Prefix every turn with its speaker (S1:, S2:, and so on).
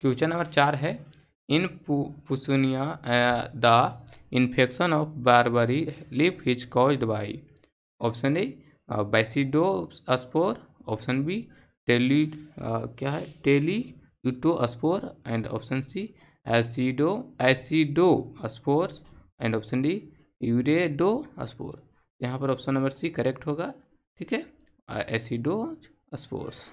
S1: question number चार है in Puccinia the infection of barberry leaf is caused by option A basidiospore option B टेली क्या है teliospore and option C एसिडो aecidiospore and option D uredospore यहाँ पर option number C correct होगा ठीक है एसिडो spores